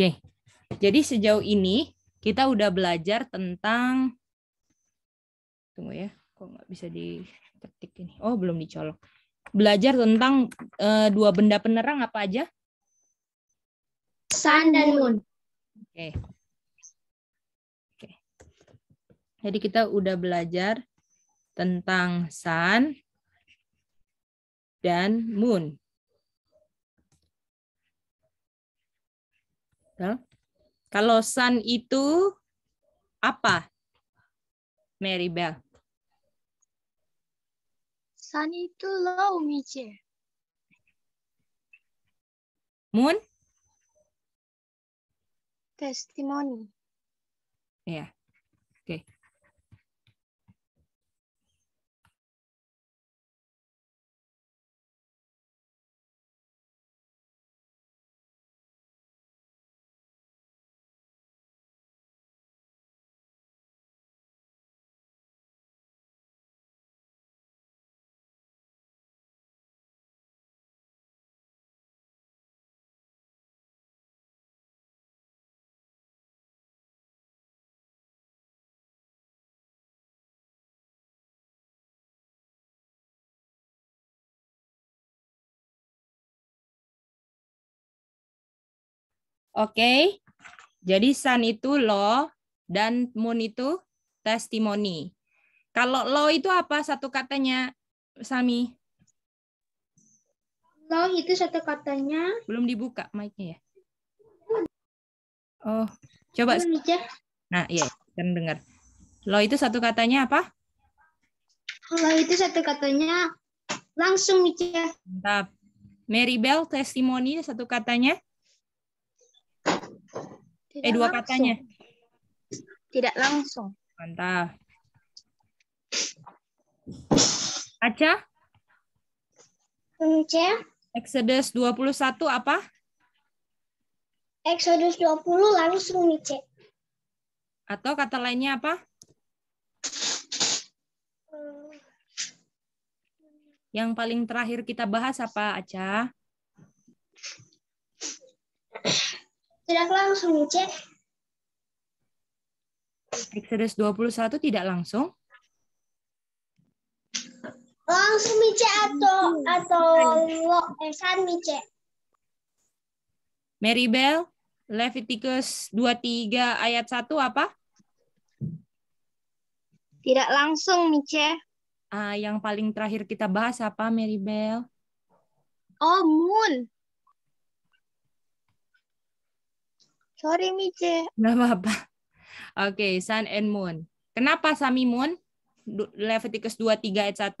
Oke, jadi sejauh ini kita udah belajar tentang tunggu ya, kok nggak bisa diketik ini? Oh, belum dicolok. Belajar tentang e, dua benda penerang apa aja? Sun dan Moon. Oke. Oke. Jadi kita udah belajar tentang Sun dan Moon. Kalau sun itu apa? Mary Bell. Sun itu low, Miche. Moon? Testimoni. Ya. Oke, jadi sun itu law dan moon itu testimoni. Kalau law itu apa satu katanya, Sami? Law itu satu katanya. Belum dibuka mic ya? Oh, coba. Nah, iya, kan dengar. Law itu satu katanya apa? Law itu satu katanya langsung, Mica. Mantap. Mary Bell testimoni satu katanya? Tidak eh, dua langsung. katanya. Tidak langsung. Mantap. Aca? Aca? Exodus 21 apa? Exodus 20 langsung, Mice. Atau kata lainnya apa? Yang paling terakhir kita bahas apa, Aca? Tidak langsung, C. Exodus 21 tidak langsung? Langsung, Mice, atau atau esan Mice. Mary Bell, Leviticus 23 ayat 1 apa? Tidak langsung, Mice. Ah, yang paling terakhir kita bahas apa, Mary Bell? Oh, moon. Sorry Mice. Gak apa-apa. Oke, okay, sun and moon. Kenapa sami moon? Leviticus 23 ayat 1.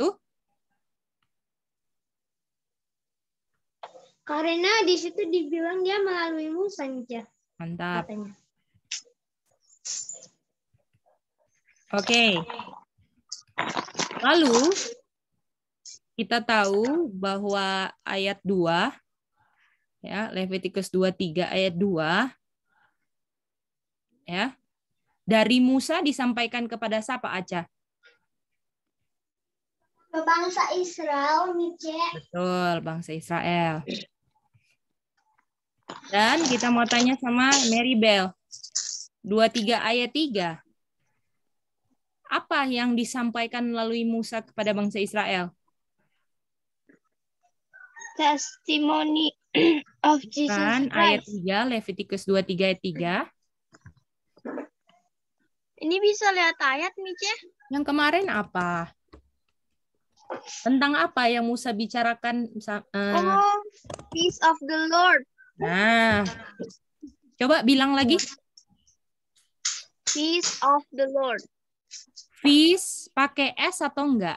Karena di situ dibilang dia melalui Musa Mice. Mantap. Oke. Okay. Lalu kita tahu bahwa ayat 2 ya Levitikus 23 ayat 2 ya. Dari Musa disampaikan kepada siapa aja? Ke bangsa Israel, Nice. Betul, bangsa Israel. Dan kita mau tanya sama Mary Bell. 23 ayat 3. Apa yang disampaikan melalui Musa kepada bangsa Israel? Testimoni of Jesus kan, Christ. Ayat 3, Levitikus 23 ayat 3. Ini bisa lihat ayat, Mice? Yang kemarin apa? Tentang apa yang Musa bicarakan? Uh, oh, peace of the Lord. Nah, coba bilang lagi. Peace of the Lord. Peace pakai S atau enggak?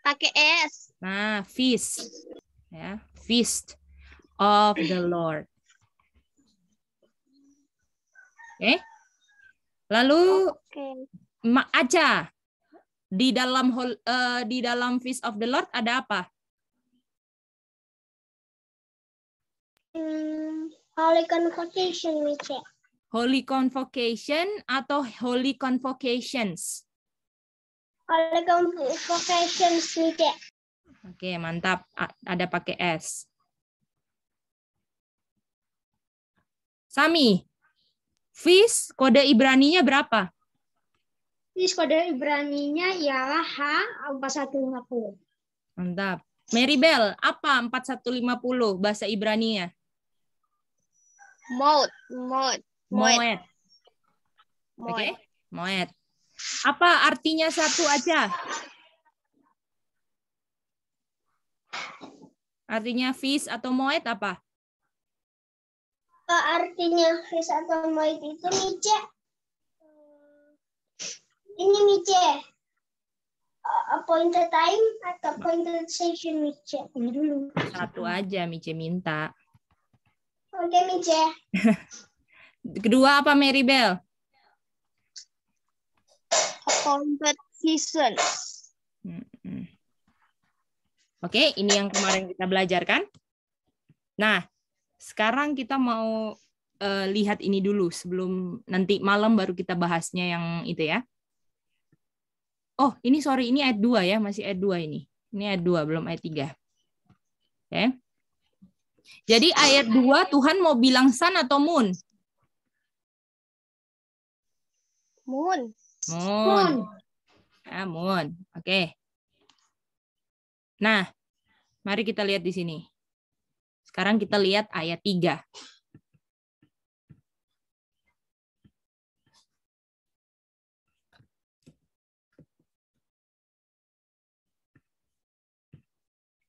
Pakai S. Nah, feast. Ya, feast of the Lord. Oke. Eh? Okay. Lalu okay. mak aja di dalam uh, di dalam feast of the Lord ada apa? Hmm, holy convocation, Mice. Holy convocation atau holy convocations? Holy convocations, Mice. Oke, mantap. A ada pakai S. Sami, Fis, kode Ibrani-nya berapa? Fis, kode Ibrani-nya ialah H 4150. Mantap. Bell, apa 4150 bahasa Ibrani-nya? Ibraninya? Moed. Moed. Moed. Oke, okay. moed. Apa artinya satu aja? Artinya fis atau moed apa? apa artinya krisantaloid itu Mice? Eh, ini Mice. Eh, appointed time atau appointed session Mice? Ini dulu. Satu aja Mice minta. Oke okay, Mice. Kedua apa Mary Bell? Appointed season. Oke, okay, ini yang kemarin kita belajarkan. Nah, sekarang kita mau uh, lihat ini dulu sebelum nanti malam baru kita bahasnya yang itu ya. Oh, ini sorry, ini ayat 2 ya, masih ayat 2 ini. Ini ayat 2, belum ayat 3. Oke. Okay. Jadi ayat 2 Tuhan mau bilang sun atau moon? Moon. Moon. Ah, moon. Oke. Okay. Nah, mari kita lihat di sini. Sekarang kita lihat ayat 3.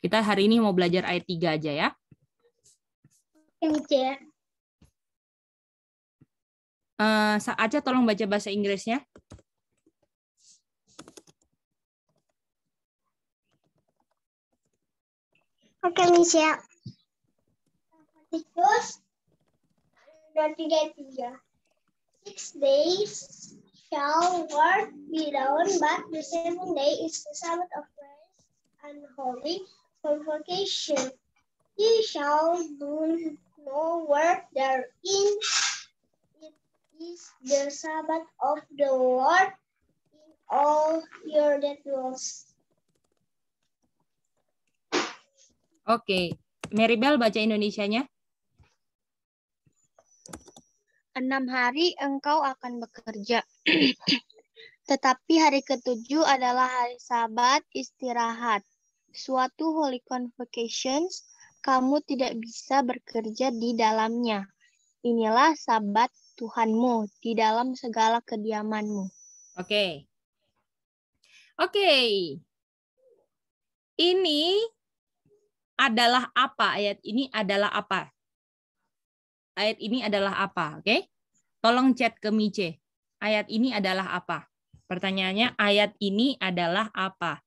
Kita hari ini mau belajar ayat 3 aja ya. Uh, Aca tolong baca bahasa Inggrisnya. Oke, okay, Michelle. Ya. Tikus dan tiga tiga. Six days shall work be done, but the seventh day is the Sabbath of rest and holy convocation. You shall do no work therein. It is the Sabbath of the Lord in all your details. Oke, okay. Meribel baca Indonesianya enam hari engkau akan bekerja. Tetapi hari ketujuh adalah hari sabat istirahat. Suatu holy convocations, kamu tidak bisa bekerja di dalamnya. Inilah sabat Tuhanmu di dalam segala kediamanmu. Oke. Okay. Oke. Okay. Ini adalah apa ayat ini adalah apa? ayat ini adalah apa, oke? Okay? Tolong chat ke Mice. Ayat ini adalah apa? Pertanyaannya, ayat ini adalah apa?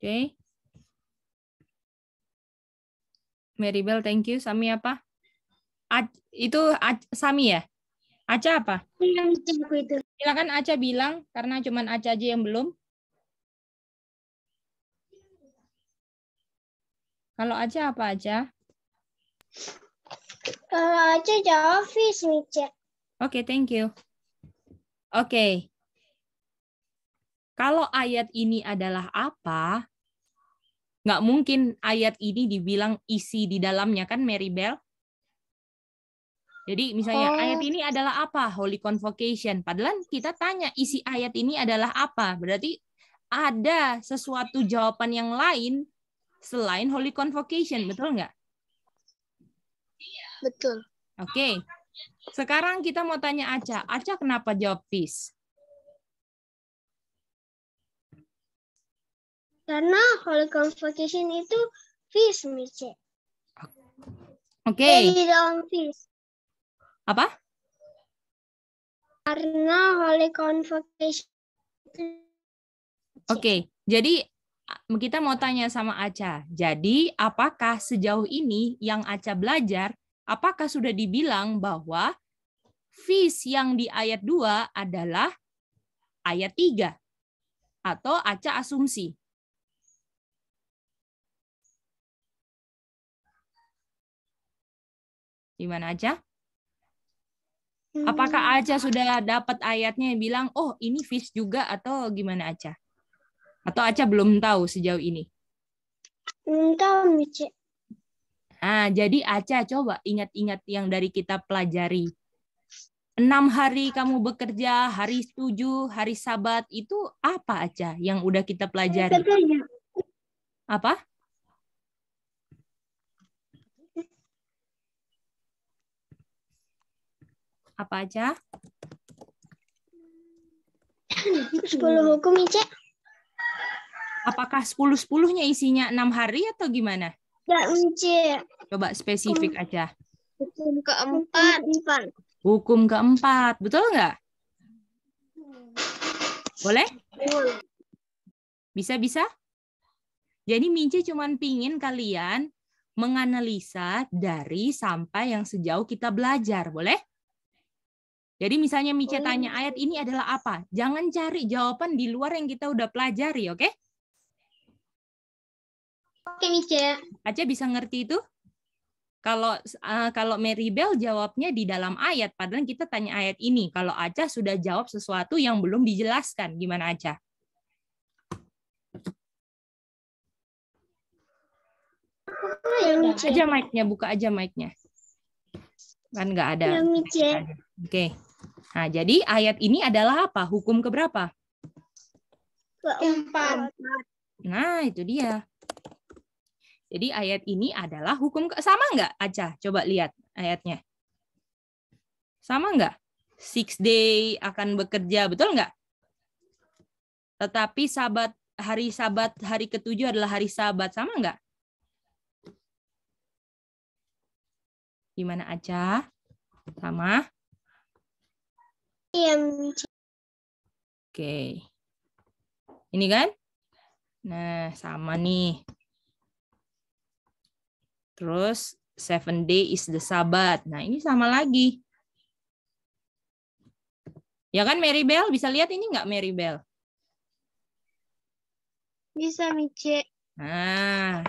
Oke. Okay. Bell, thank you. Sami apa? A itu A Sami ya? Aca apa? Iya, Silakan Aca bilang karena cuman Aca aja yang belum. Kalau Aca apa Aca? Kalau Aca jawab fish Oke, okay, thank you. Oke. Okay. Kalau ayat ini adalah apa, nggak mungkin ayat ini dibilang isi di dalamnya kan Mary Bell? Jadi misalnya oh. ayat ini adalah apa? Holy Convocation. Padahal kita tanya isi ayat ini adalah apa? Berarti ada sesuatu jawaban yang lain selain Holy Convocation, betul nggak? Betul. Oke. Okay. Sekarang kita mau tanya Aca. Aca kenapa jawab peace? Karena Holy Convocation itu fish, Mice. Oke. Okay. Apa? Karena Holy Convocation. Oke, okay. jadi kita mau tanya sama Aca. Jadi, apakah sejauh ini yang Aca belajar, apakah sudah dibilang bahwa fish yang di ayat 2 adalah ayat 3? Atau Aca asumsi? Di aja? Hmm. Apakah aja sudah dapat ayatnya yang bilang, oh ini fish juga atau gimana aja? Atau aja belum tahu sejauh ini? Belum tahu, Mici. Nah, jadi aja coba ingat-ingat yang dari kita pelajari. Enam hari kamu bekerja, hari tujuh, hari sabat, itu apa aja yang udah kita pelajari? Apa? apa aja? Sepuluh hukum, Ice. Apakah sepuluh sepuluhnya isinya enam hari atau gimana? Ya, Ice. Coba spesifik hukum. aja. Hukum keempat. Hukum keempat, betul nggak? Boleh? Bisa-bisa? Jadi Mince cuman pingin kalian menganalisa dari sampai yang sejauh kita belajar, boleh? Jadi misalnya Mica oh. tanya ayat ini adalah apa? Jangan cari jawaban di luar yang kita udah pelajari, oke? Okay? Oke, okay, Mica. Aja bisa ngerti itu? Kalau uh, kalau Mary Bell jawabnya di dalam ayat, padahal kita tanya ayat ini. Kalau Aca sudah jawab sesuatu yang belum dijelaskan, gimana Aca? Ya, aja mic-nya, buka aja mic-nya. Kan nggak ada. Ya, oke. Okay. Nah, jadi ayat ini adalah apa? Hukum keberapa? Keempat. Nah, itu dia. Jadi ayat ini adalah hukum ke sama nggak Aca? Coba lihat ayatnya. Sama nggak? Six day akan bekerja, betul nggak? Tetapi sabat hari sabat hari ketujuh adalah hari sabat, sama nggak? Gimana aja Sama? Iya, Oke. Okay. Ini kan? Nah, sama nih. Terus, seven day is the Sabbath. Nah, ini sama lagi. Ya kan, Mary Bell? Bisa lihat ini nggak, Mary Bell? Bisa, Mice. Nah,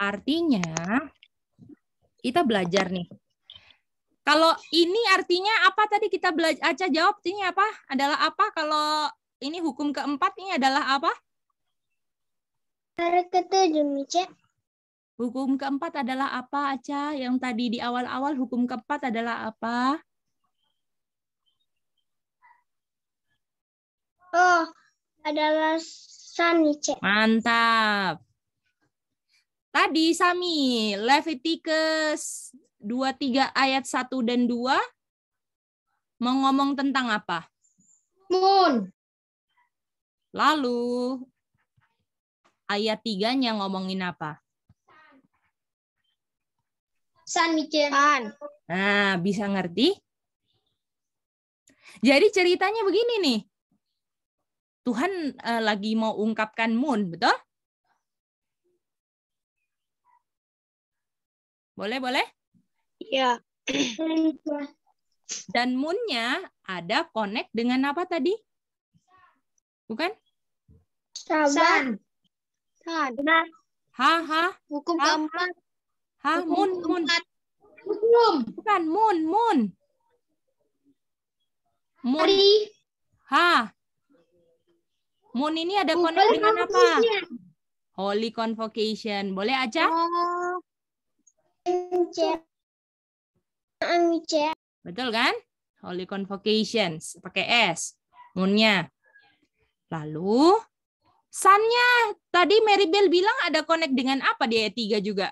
artinya kita belajar nih kalau ini artinya apa tadi kita belajar aja jawab ini apa? Adalah apa kalau ini hukum keempat ini adalah apa? Ketujuh, Mice. Hukum keempat adalah apa, Aca? Yang tadi di awal-awal hukum keempat adalah apa? Oh, adalah Sami, Cek. Mantap. Tadi Sami, Leviticus 23 ayat 1 dan 2 mau ngomong tentang apa? Moon. Lalu ayat 3-nya ngomongin apa? San Michel. Nah, bisa ngerti? Jadi ceritanya begini nih. Tuhan uh, lagi mau ungkapkan moon, betul? Boleh, boleh? Ya. Dan moonnya ada connect dengan apa tadi? Bukan? Sun. San. Ha ha. Hukum ha. keempat. Ha moon moon. Hukum. Bukan moon moon. Moon. Hari. Ha. Moon ini ada Hukum oh, connect dengan apa? Holy Convocation. Boleh aja? Oh. Betul kan? Holy Convocations pakai S. Moonnya. Lalu sunnya tadi Mary Bell bilang ada connect dengan apa di e ayat 3 juga?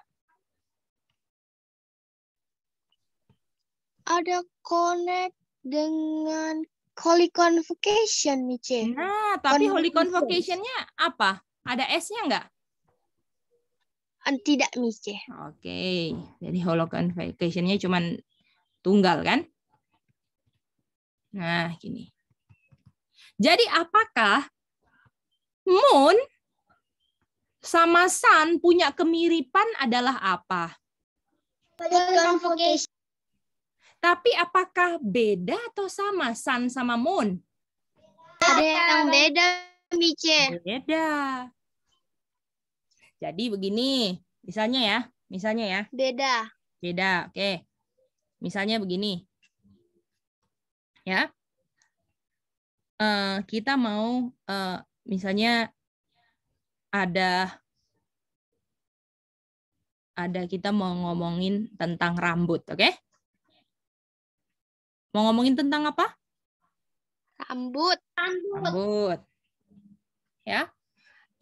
Ada connect dengan Holy Convocation, Mice. Nah, tapi Holy Convocation-nya apa? Ada S-nya nggak? Tidak, Mice. Oke, okay. jadi Holy Convocation-nya cuma tunggal kan? Nah, gini. Jadi apakah moon sama sun punya kemiripan adalah apa? Tapi apakah beda atau sama sun sama moon? Ada yang beda, Mice. Beda. Jadi begini, misalnya ya, misalnya ya. Beda. Beda, oke. Okay. Misalnya begini, ya eh, kita mau eh, misalnya ada ada kita mau ngomongin tentang rambut, oke? Okay? Mau ngomongin tentang apa? Rambut. Rambut. rambut. Ya.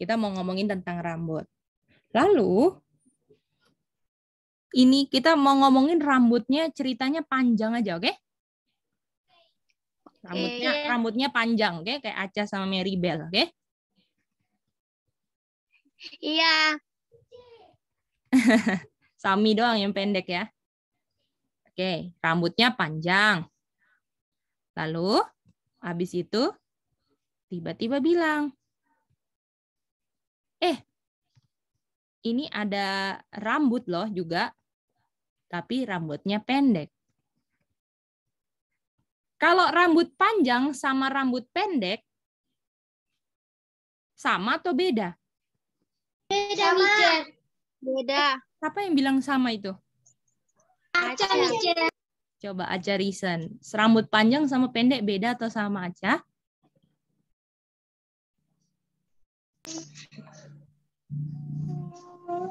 Kita mau ngomongin tentang rambut. Lalu ini kita mau ngomongin rambutnya ceritanya panjang aja, oke? Okay? Rambutnya okay. rambutnya panjang, oke? Okay? Kayak Aca sama Mary Bell, oke? Okay? Iya. Sami doang yang pendek ya. Oke, rambutnya panjang. Lalu habis itu tiba-tiba bilang, "Eh, ini ada rambut loh juga, tapi rambutnya pendek. Kalau rambut panjang sama rambut pendek, sama atau beda? Beda, sama. Beda. Eh, siapa yang bilang sama itu? Aca, Mijer. Coba aja reason. Rambut panjang sama pendek beda atau sama Aca?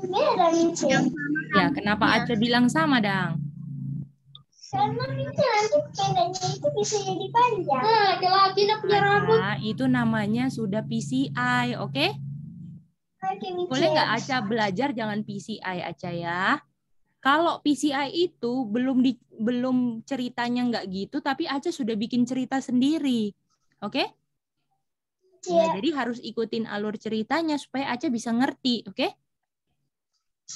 Yang sama. Ya, kan? kenapa iya. Aca bilang sama, Dang? Karena itu nanti pendeknya itu bisa jadi panjang. Nah, laki-laki tidak punya rambut. Nah, itu namanya sudah PCI, oke? Okay? Boleh nggak Aca belajar jangan PCI, Aca ya? Kalau PCI itu belum di, belum ceritanya nggak gitu, tapi Aca sudah bikin cerita sendiri, oke? Okay? Iya. Yeah. Nah, jadi harus ikutin alur ceritanya supaya Aca bisa ngerti, oke? Okay?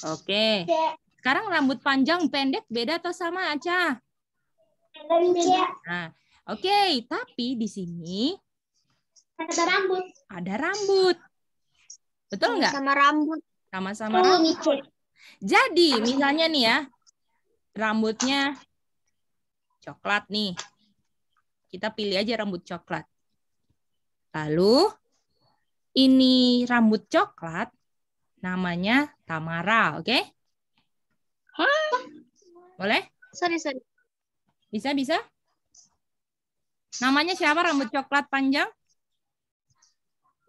Oke. Iya. Sekarang rambut panjang pendek beda atau sama aja? Beda. Nah, oke, okay. tapi di sini ada rambut. Ada rambut. Betul nggak? Sama rambut. Sama-sama oh, rambut. Gitu. Jadi, misalnya nih ya, rambutnya coklat nih. Kita pilih aja rambut coklat. Lalu, ini rambut coklat namanya Tamara, oke? Okay? Boleh? Sorry, sorry. Bisa, bisa? Namanya siapa rambut coklat panjang?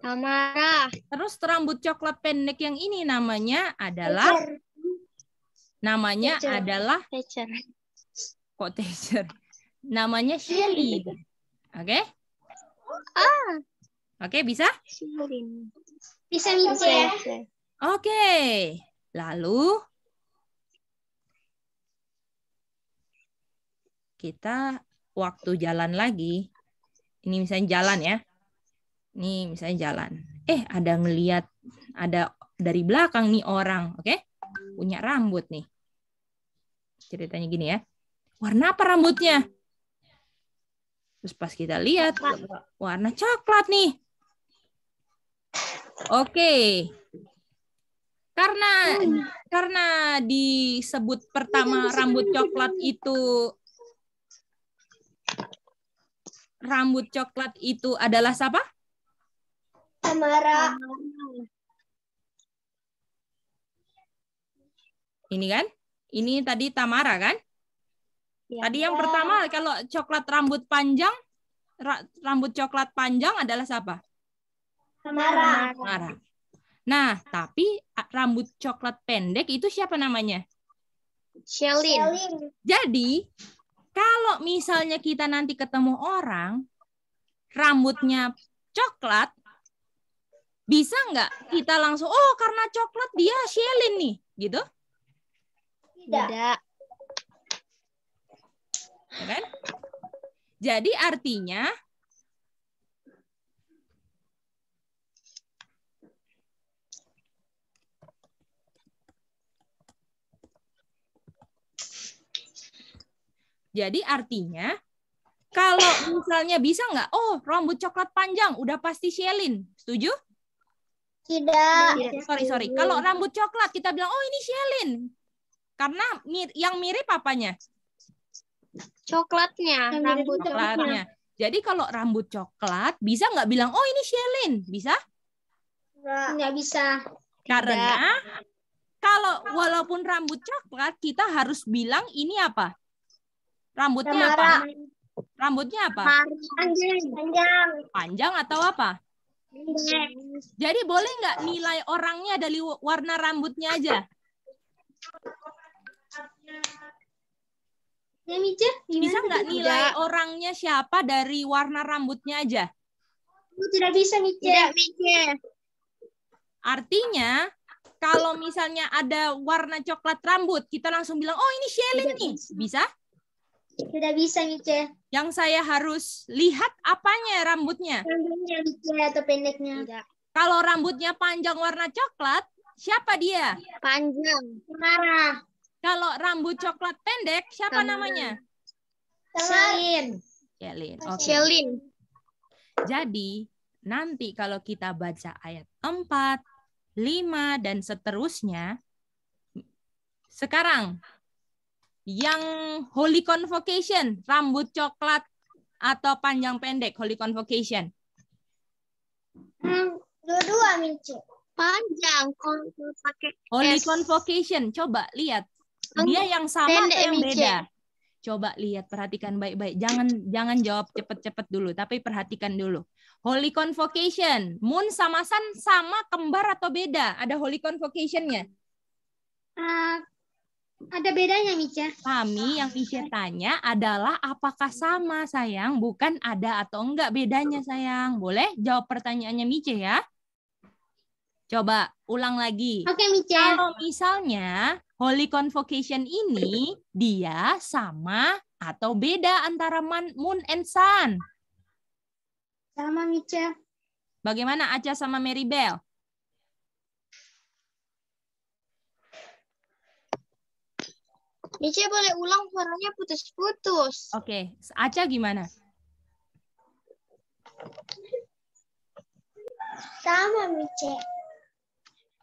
Tamara. Terus rambut coklat pendek yang ini namanya adalah Teacher. namanya Teacher. adalah Teacher. Kok Teacher? Namanya iya, iya, Shelly. Iya. Oke? Okay? Ah. Oke, okay, bisa? Bisa, bisa. bisa. Oke, lalu kita waktu jalan lagi. Ini misalnya jalan ya. Ini misalnya jalan. Eh, ada ngeliat, ada dari belakang nih orang, oke? Punya rambut nih. Ceritanya gini ya. Warna apa rambutnya? Terus pas kita lihat, warna coklat nih. Oke, okay karena hmm. karena disebut pertama rambut coklat itu rambut coklat itu adalah siapa? Samara. Ini kan? Ini tadi Tamara kan? Ya, tadi yang ya. pertama kalau coklat rambut panjang, rambut coklat panjang adalah siapa? Tamara. Tamara. Nah, tapi rambut coklat pendek itu siapa namanya? Shelin. Jadi, kalau misalnya kita nanti ketemu orang, rambutnya coklat, bisa nggak kita langsung, oh karena coklat dia Shelin nih, gitu? Tidak. Tidak. Ya kan? Jadi artinya Jadi artinya kalau misalnya bisa nggak, oh rambut coklat panjang, udah pasti Shelin. Setuju? Tidak. Sorry, sorry. Kalau rambut coklat kita bilang, oh ini Shelin. Karena mir yang mirip apanya? Coklatnya, rambut coklatnya. Jadi kalau rambut coklat, bisa nggak bilang, oh ini Shelin? Bisa? Nggak bisa. Karena kalau walaupun rambut coklat, kita harus bilang ini apa? Rambutnya Samara. apa? Rambutnya apa? Panjang. Panjang. Panjang atau apa? Pendek. Jadi boleh nggak nilai orangnya dari warna rambutnya aja? bisa nggak nilai tidak. orangnya siapa dari warna rambutnya aja? Oh, tidak bisa, Mice. Tidak, Mice. Artinya, kalau misalnya ada warna coklat rambut, kita langsung bilang, oh ini Shelly nih. Bisa? tidak bisa, Mice. Yang saya harus lihat apanya rambutnya? Rambutnya, Mice, atau pendeknya. Tidak. Kalau rambutnya panjang warna coklat, siapa dia? Panjang. Kemara. Kalau rambut coklat pendek, siapa Kemara. namanya? Selin. Selin. Okay. Selin. Jadi, nanti kalau kita baca ayat 4, 5, dan seterusnya, sekarang yang holy convocation, rambut coklat atau panjang pendek holy convocation? dua dua hmm, Minci. Panjang pakai Holy convocation, coba lihat. Dia yang sama pendek, atau yang Minci. beda? Coba lihat, perhatikan baik-baik. Jangan jangan jawab cepat-cepat dulu, tapi perhatikan dulu. Holy convocation, Moon sama Sun sama kembar atau beda? Ada holy convocation-nya? Uh, ada bedanya, Mica. Kami yang Mica tanya adalah apakah sama, sayang? Bukan ada atau enggak bedanya, sayang. Boleh jawab pertanyaannya Mica ya? Coba ulang lagi. Oke, okay, Mica. Kalau misalnya Holy Convocation ini dia sama atau beda antara Moon and Sun? Sama, Mica. Bagaimana Aca sama Mary Bell? Mice boleh ulang suaranya putus-putus. Oke, okay. Aca gimana? Sama Mice.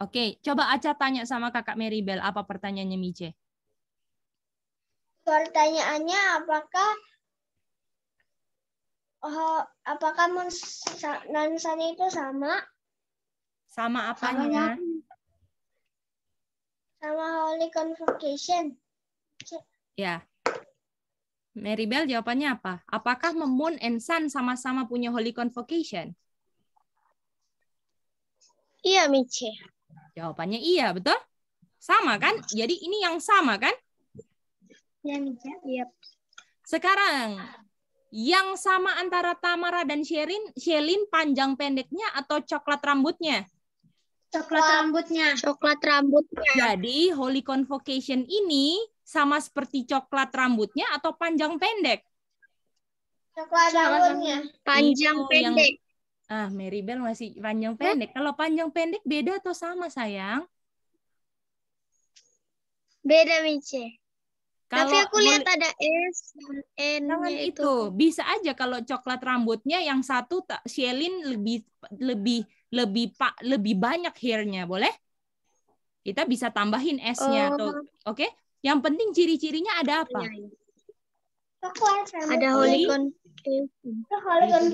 Oke, okay. coba Aca tanya sama kakak Meribel apa pertanyaannya Mice. Pertanyaannya apakah oh, apakah san itu sama? Sama apanya? Sama, sama holy convocation. Ya. Mary Bell jawabannya apa? Apakah Moon and Sun sama-sama punya holy convocation? Iya, Michi. Jawabannya iya, betul? Sama kan? Jadi ini yang sama kan? Iya, Michi. Iya. Sekarang yang sama antara Tamara dan Sherin, Sherin panjang pendeknya atau coklat rambutnya? Coklat rambutnya. Coklat rambutnya. Jadi holy convocation ini sama seperti coklat rambutnya atau panjang pendek? Coklat rambutnya. Panjang Itu pendek. Yang... Ah, Bell masih panjang pendek. Hmm? Kalau panjang pendek beda atau sama, sayang? Beda, Mice. Kalau Tapi aku lihat ada S dan N itu. itu. Bisa aja kalau coklat rambutnya yang satu Shelin lebih lebih lebih pak lebih banyak hairnya boleh? Kita bisa tambahin S-nya oh. atau oke? Okay? Yang penting ciri-cirinya ada apa? Iya, iya. Ada holy convocation.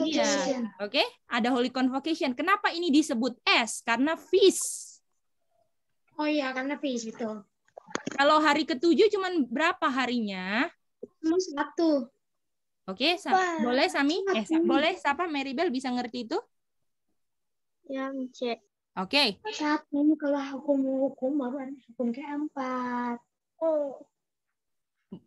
Iya. Oke, okay? ada holy convocation. Kenapa ini disebut S? Karena feast. Oh iya, karena feast itu. Kalau hari ketujuh cuman berapa harinya? satu. Oke, okay, sa boleh Sami? Eh, sa boleh siapa Marybel bisa ngerti itu? Yang C. Oke. Okay. Satu kalau hukum hukum baru hukum keempat.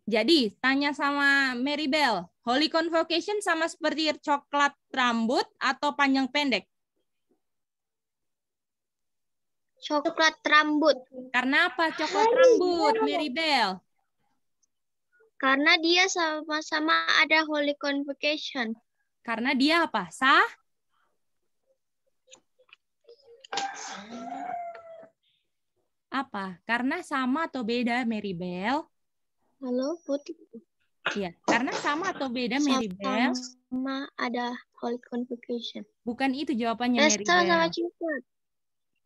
Jadi tanya sama Mary Bell, Holy Convocation sama seperti coklat rambut atau panjang pendek? Coklat rambut. Karena apa coklat rambut, Mary Bell? Karena dia sama-sama ada Holy Convocation. Karena dia apa? Sah? Apa? Karena sama atau beda, Mary Meribel? Halo, Putri. Iya, karena sama atau beda, Mary Meribel? Sama, ada holy convocation. Bukan itu jawabannya, eh, Meribel. sama coklat.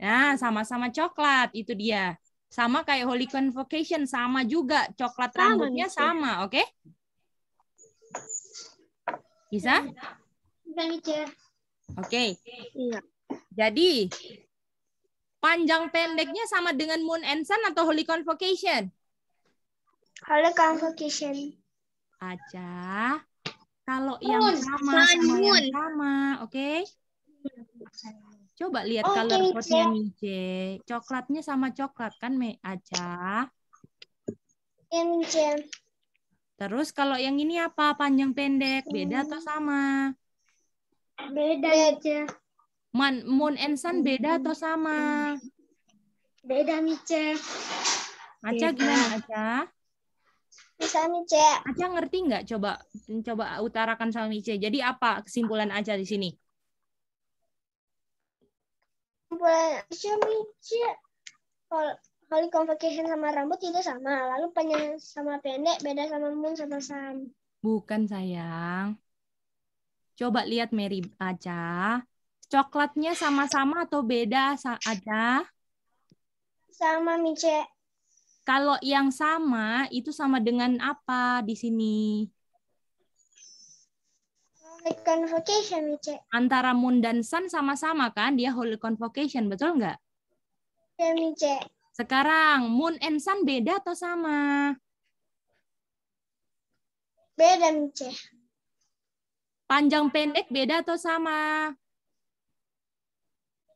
Nah, sama-sama coklat, itu dia. Sama kayak holy convocation, sama juga. Coklat sama, rambutnya gitu. sama, oke? Okay? Bisa? Bisa, gitu. Oke. Okay. Iya. Jadi, Panjang pendeknya sama dengan moon and sun atau holy convocation? Holy convocation. Aja. Kalau yang sama sama moon. yang sama, oke? Okay? Coba lihat okay, color code-nya J. Coklatnya sama coklat kan, Me? Aja. Mije. Terus kalau yang ini apa? Panjang pendek, beda atau hmm. sama? Beda aja. Man, moon and sun beda atau sama? Beda, Mice. Aca gimana, Aca? Bisa, Mice. Aca ngerti nggak? Coba coba utarakan sama Mice. Jadi apa kesimpulan Aca di sini? Kesimpulan Aca, Mice. Kalau kalau convocation sama rambut itu sama. Lalu panjang sama pendek, beda sama moon sama sun. Bukan, sayang. Coba lihat Mary Aca. Coklatnya sama-sama atau beda ada? Sama, Mice. Kalau yang sama itu sama dengan apa di sini? Holy Convocation, Mice. Antara Moon dan Sun sama-sama kan? Dia Holy Convocation, betul nggak? Ya, Mice. Sekarang Moon and Sun beda atau sama? Beda, Mice. Panjang pendek beda atau sama?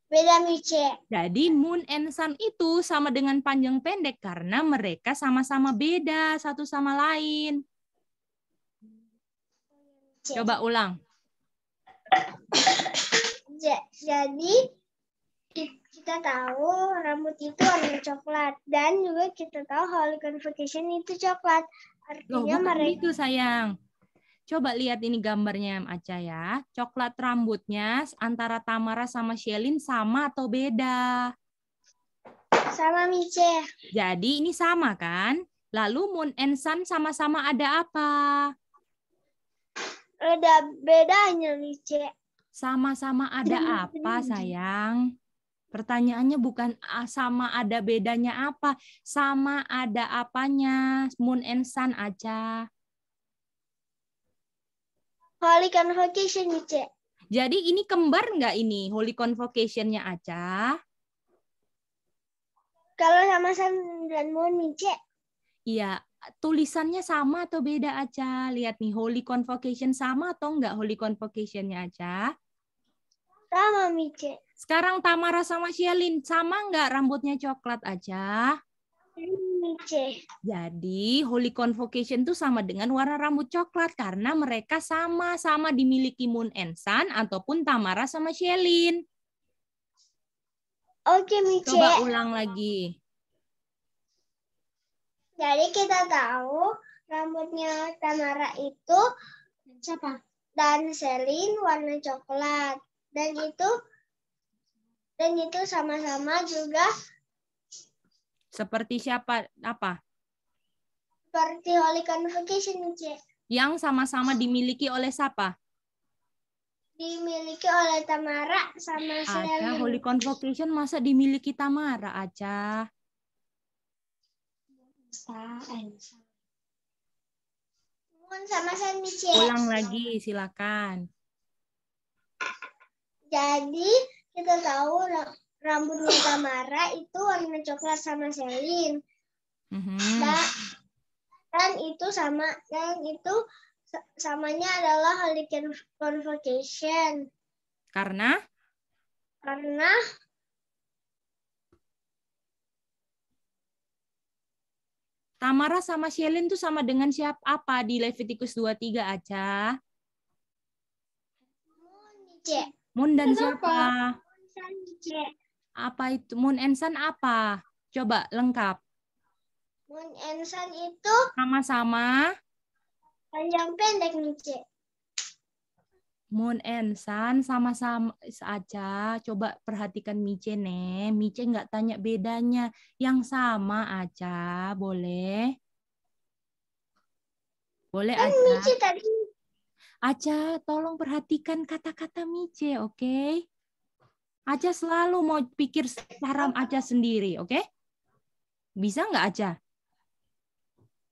Beda Mice. Jadi moon and sun itu sama dengan panjang pendek karena mereka sama-sama beda satu sama lain. Coba ulang. Jadi kita tahu rambut itu warna coklat dan juga kita tahu Holy Convocation itu coklat. Artinya Loh, mereka itu sayang. Coba lihat ini gambarnya Aca ya. Coklat rambutnya antara Tamara sama Shelin sama atau beda? Sama Mice. Jadi ini sama kan? Lalu Moon and Sun sama-sama ada apa? Ada bedanya Mice. Sama-sama ada apa sayang? Pertanyaannya bukan ah, sama ada bedanya apa, sama ada apanya Moon and Sun aja. Holy Convocation, Mice. Jadi ini kembar nggak ini Holy Convocation-nya Aca? Kalau sama Moon nih, Mice. Iya, tulisannya sama atau beda Aca? Lihat nih, Holy Convocation sama atau enggak Holy Convocation-nya Aca? Sama, Mice. Sekarang Tamara sama Shielin, sama enggak rambutnya coklat Aca? Jadi Holy Convocation itu sama dengan warna rambut coklat karena mereka sama-sama dimiliki Moon and Sun ataupun Tamara sama Shelin. Oke, Mice. Coba ulang lagi. Jadi kita tahu rambutnya Tamara itu siapa? Dan Selin warna coklat. Dan itu dan itu sama-sama juga seperti siapa? Apa? Seperti Holy Convocation, Cik. Yang sama-sama dimiliki oleh siapa? Dimiliki oleh Tamara sama Aca, Holy Convocation masa dimiliki Tamara, Aca? Bisa, sama saya Ulang lagi, silakan. Jadi kita tahu rambutnya Tamara itu warna coklat sama Selin. Mm-hmm. Nah, dan, itu sama dan itu samanya adalah Hurricane Convocation. Karena? Karena Tamara sama Shelin tuh sama dengan siapa apa di Leviticus 23 aja? Mun, dan Kenapa? siapa? Mun dan Nice. Apa itu? Moon and sun apa? Coba lengkap. Moon and sun itu sama-sama panjang pendek nih, Moon and Sun sama-sama saja. Coba perhatikan Mice nih. Mice nggak tanya bedanya. Yang sama aja, boleh? Boleh kan aja Mice tadi. tolong perhatikan kata-kata Mice, oke? Okay? Aja selalu mau pikir haram Aja sendiri, oke? Okay? Bisa nggak Aja?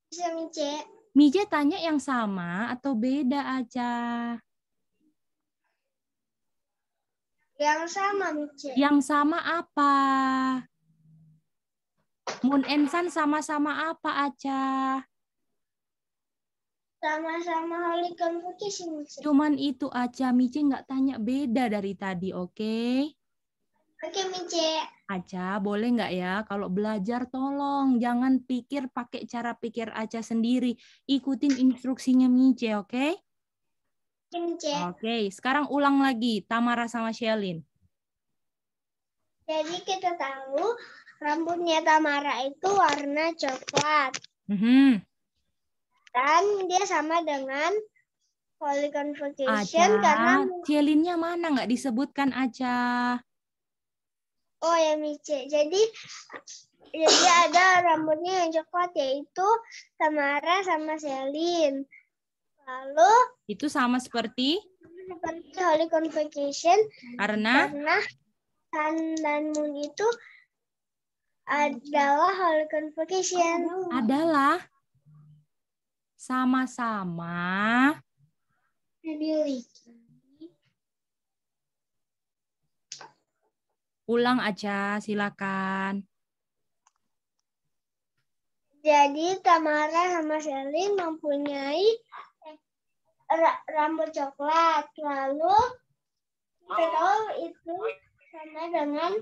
Bisa, Mije. Mije tanya yang sama atau beda Aja? Yang sama, Mije. Yang sama apa? Moon and Sun sama-sama apa Aja? Sama-sama Holy Convocation. Cuman itu aja, Mici nggak tanya beda dari tadi, oke? Okay? Oke, Mice. Aca, boleh nggak ya kalau belajar tolong jangan pikir pakai cara pikir Aca sendiri. Ikutin instruksinya Mice, oke? Okay? Oke, Mice. Oke, sekarang ulang lagi Tamara sama Shelin. Jadi kita tahu rambutnya Tamara itu warna coklat. Mm -hmm. Dan dia sama dengan polyconvocation Aca, karena... Shelinnya mana nggak disebutkan Aca? Oh ya Mice. Jadi jadi ada rambutnya yang coklat yaitu Tamara sama Selin. Lalu itu sama seperti seperti Holy Convocation karena karena Sun dan Moon itu adalah Holy Convocation. Adalah sama-sama memiliki Ulang aja, silakan. Jadi Tamara sama Shelly mempunyai eh, rambut coklat. Lalu kita itu sama dengan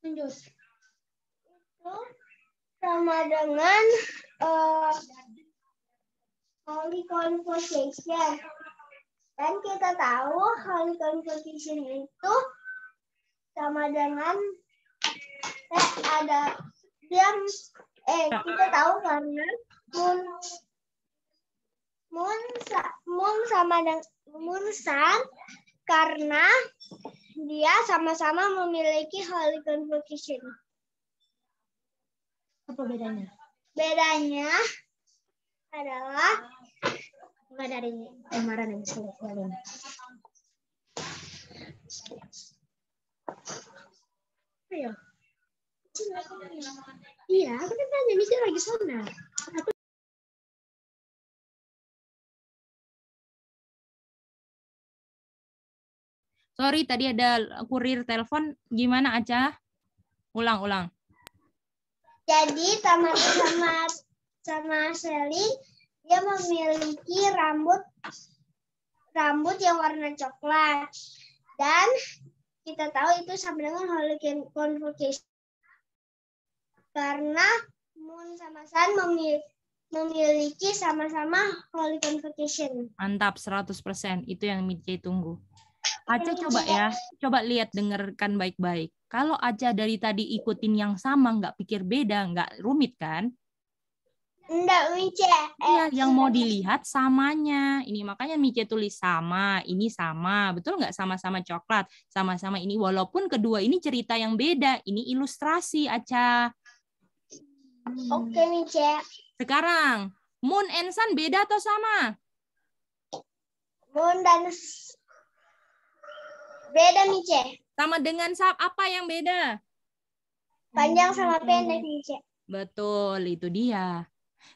Lanjut. Itu sama dengan uh, eh, polyconversation. Dan kita tahu Holy Competition itu sama dengan eh, ada dia eh kita tahu karena moon moon moon sama dengan moon sun karena dia sama-sama memiliki holy convocation. Apa bedanya? Bedanya adalah buka dari kemarin yang sudah kalian. Ayo. Iya, aku kan tanya Miss lagi sana. Aku Sorry, tadi ada kurir telepon. Gimana, Aca? Ulang, ulang. Jadi, sama sama sama Shelly. Dia memiliki rambut rambut yang warna coklat. Dan kita tahu itu sama dengan halogen convocation. Karena Moon sama Sun memiliki memiliki sama-sama holy convocation. Mantap, 100%. Itu yang Mitya tunggu. Aca coba ya, coba lihat dengarkan baik-baik. Kalau Aca dari tadi ikutin yang sama, nggak pikir beda, nggak rumit kan? Enggak, Mice. Iya, eh, yang mau dilihat samanya. Ini makanya Mice tulis sama, ini sama. Betul nggak sama-sama coklat, sama-sama ini. Walaupun kedua ini cerita yang beda. Ini ilustrasi, Aca. Hmm. Oke, Mice. Sekarang, Moon and Sun beda atau sama? Moon dan beda, Mice. Sama dengan apa yang beda? Panjang sama pendek, Mice. Betul, itu dia.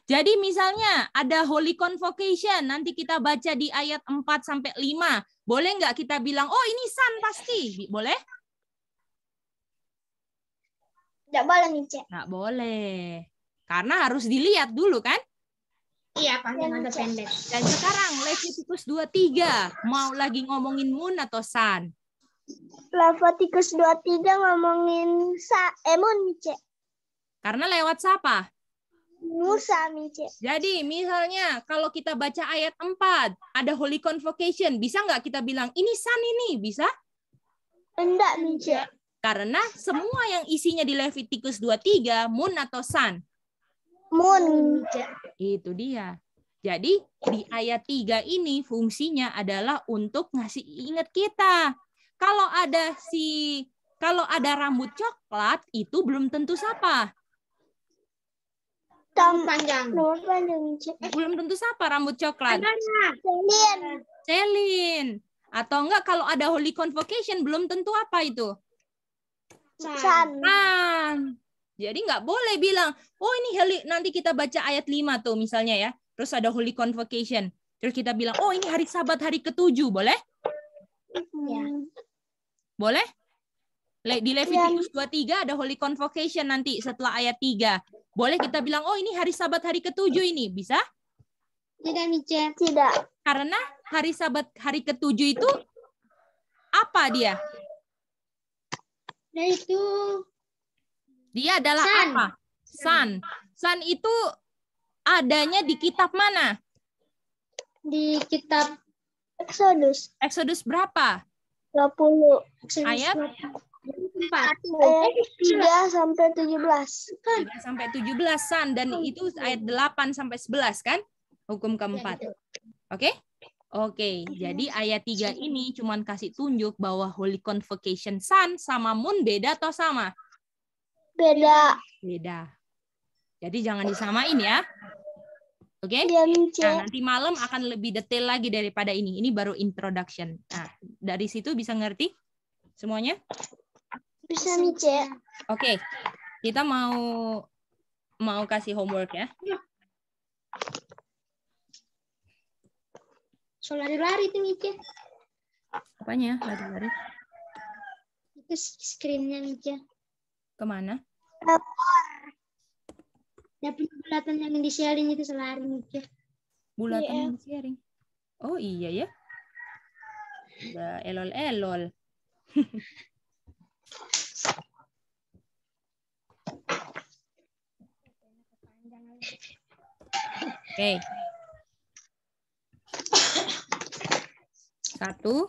Jadi misalnya ada holy convocation, nanti kita baca di ayat 4 sampai 5. Boleh nggak kita bilang, oh ini san pasti? Boleh? Nggak boleh nih, Cek. Nggak boleh. Karena harus dilihat dulu kan? Iya, pasti. mata iya, pendek. Dan sekarang Leviticus 23, mau lagi ngomongin moon atau sun? Leviticus 23 ngomongin sa eh moon, Karena lewat siapa? Musa, Mice. Jadi misalnya kalau kita baca ayat 4, ada holy convocation, bisa nggak kita bilang ini san ini, bisa? Enggak, Mice. Karena semua yang isinya di Levitikus 23, mun atau san? Mun, Mice. Itu dia. Jadi di ayat 3 ini fungsinya adalah untuk ngasih ingat kita. Kalau ada si kalau ada rambut coklat itu belum tentu siapa hitam panjang eh, belum tentu siapa rambut coklat Celin Celin atau enggak kalau ada holy convocation belum tentu apa itu Chan Jadi nggak boleh bilang, oh ini hari nanti kita baca ayat 5 tuh misalnya ya. Terus ada holy convocation. Terus kita bilang, oh ini hari sabat hari ketujuh, boleh? Ya. Boleh? Di iya. Leviticus ya. 23 ada Holy Convocation nanti setelah ayat 3. Boleh kita bilang, oh ini hari sabat hari ketujuh ini. Bisa? Tidak, Mice. Tidak. Karena hari sabat hari ketujuh itu apa dia? Dia itu dia adalah Sun. apa? Sun Sun itu adanya di kitab mana? Di kitab Exodus. Exodus berapa? 20. Exodus Ayat 20 empat. Eh, tiga sampai tujuh belas. Tiga sampai tujuh belasan dan hmm. itu ayat delapan sampai sebelas kan? Hukum keempat. Ya, gitu. Oke? Okay? Oke, okay, hmm. jadi ayat 3 ini cuman kasih tunjuk bahwa Holy Convocation Sun sama Moon beda atau sama? Beda. Beda. Jadi jangan disamain ya. Oke. Okay? Iya, nah, nanti malam akan lebih detail lagi daripada ini. Ini baru introduction. Nah, dari situ bisa ngerti semuanya? Bisa Mice. Oke, okay. kita mau mau kasih homework ya. ya. So lari-lari tuh Mice. Apanya lari-lari? Itu screennya Mice. Kemana? Lapor. Dapat bulatan yang di sharing itu selari Mice. Bulatan yeah. yang iya. di sharing. Oh iya ya. Udah elol-elol. Oke. Okay. Satu,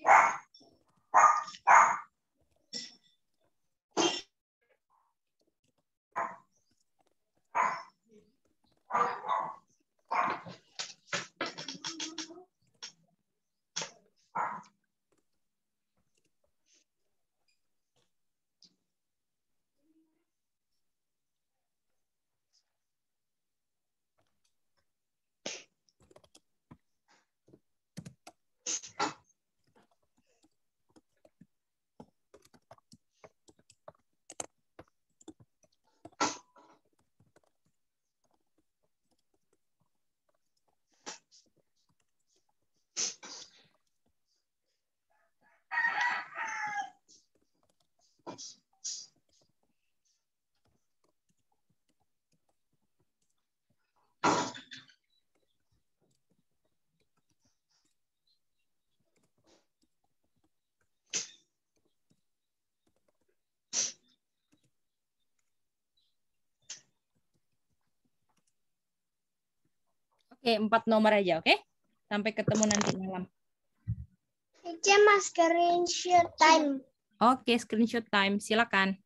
Gracias. Oke, empat nomor aja, oke? Okay? Sampai ketemu nanti malam. Teacher mas screenshot time. Oke, okay, screenshot time. Silakan.